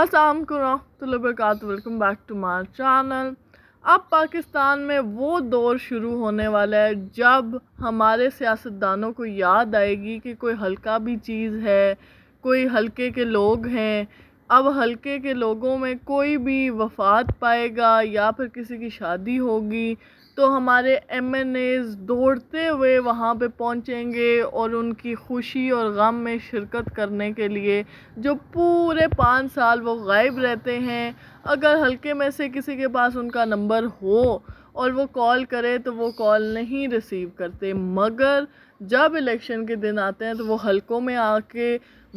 असलम वरहमत welcome back to मार channel अब पाकिस्तान में वो दौर शुरू होने वाला है जब हमारे सियासतदानों को याद आएगी कि कोई हल्का भी चीज़ है कोई हल्के के लोग हैं अब हल्के के लोगों में कोई भी वफात पाएगा या फिर किसी की शादी होगी तो हमारे एम एन एज़ दौड़ते हुए वहाँ पे पहुँचेंगे और उनकी खुशी और गम में शिरकत करने के लिए जो पूरे पाँच साल वो गायब रहते हैं अगर हल्के में से किसी के पास उनका नंबर हो और वो कॉल करे तो वो कॉल नहीं रिसीव करते मगर जब इलेक्शन के दिन आते हैं तो वो हलकों में आके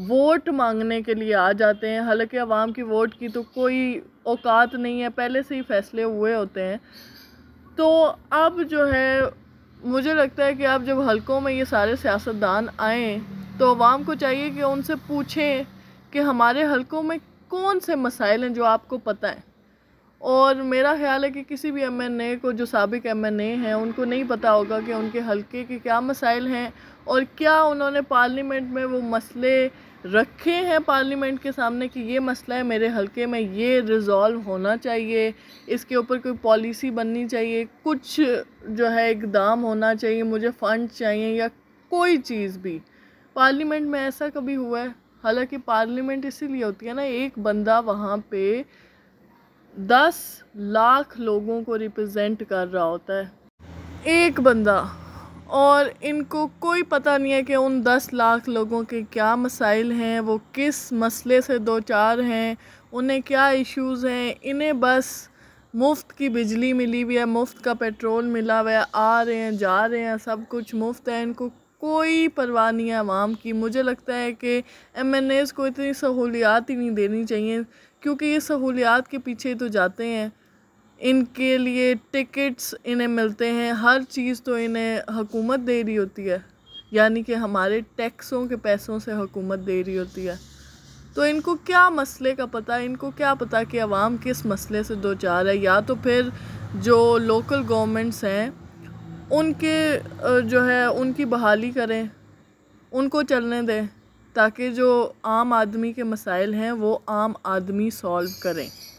वोट मांगने के लिए आ जाते हैं हालांकि आवाम की वोट की तो कोई औकात नहीं है पहले से ही फैसले हुए होते हैं तो अब जो है मुझे लगता है कि अब जब हलकों में ये सारे सियासतदान आएँ तो आवाम को चाहिए कि उनसे पूछें कि हमारे हलकों में कौन से मसाइल हैं जो आपको पता है और मेरा ख्याल है कि किसी भी एम एन ए को जो सबक एम एन ए हैं उनको नहीं पता होगा कि उनके हल्के के क्या मसाइल हैं और क्या उन्होंने पार्लियामेंट में वो मसले रखे हैं पार्लियामेंट के सामने कि ये मसला है मेरे हलके में ये रिज़ॉल्व होना चाहिए इसके ऊपर कोई पॉलिसी बननी चाहिए कुछ जो है इकदाम होना चाहिए मुझे फ़ंड चाहिए या कोई चीज़ भी पार्लियामेंट में ऐसा कभी हुआ है हालांकि पार्लियामेंट इसीलिए होती है ना एक बंदा वहाँ पे दस लाख लोगों को रिप्रेजेंट कर रहा होता है एक बंदा और इनको कोई पता नहीं है कि उन दस लाख लोगों के क्या मसाइल हैं वो किस मसले से दो चार हैं उन्हें क्या इश्यूज़ हैं इन्हें बस मुफ्त की बिजली मिली हुई है मुफ्त का पेट्रोल मिला हुआ है आ रहे हैं जा रहे हैं सब कुछ मुफ्त है इनको कोई परवाह नहीं है आवाम की मुझे लगता है कि एम एन एज़ को इतनी सहूलियात ही नहीं देनी चाहिए क्योंकि ये सहूलियात के पीछे तो जाते हैं इनके लिए टिकट्स इन्हें मिलते हैं हर चीज़ तो इन्हें हुकूमत दे रही होती है यानी कि हमारे टैक्सों के पैसों से हुकूमत दे रही होती है तो इनको क्या मसले का पता इनको क्या पता कि आवाम किस मसले से दो चार है या तो फिर जो लोकल गवर्नमेंट्स हैं उनके जो है उनकी बहाली करें उनको चलने दें ताकि जो आम आदमी के मसाइल हैं वो आम आदमी सॉल्व करें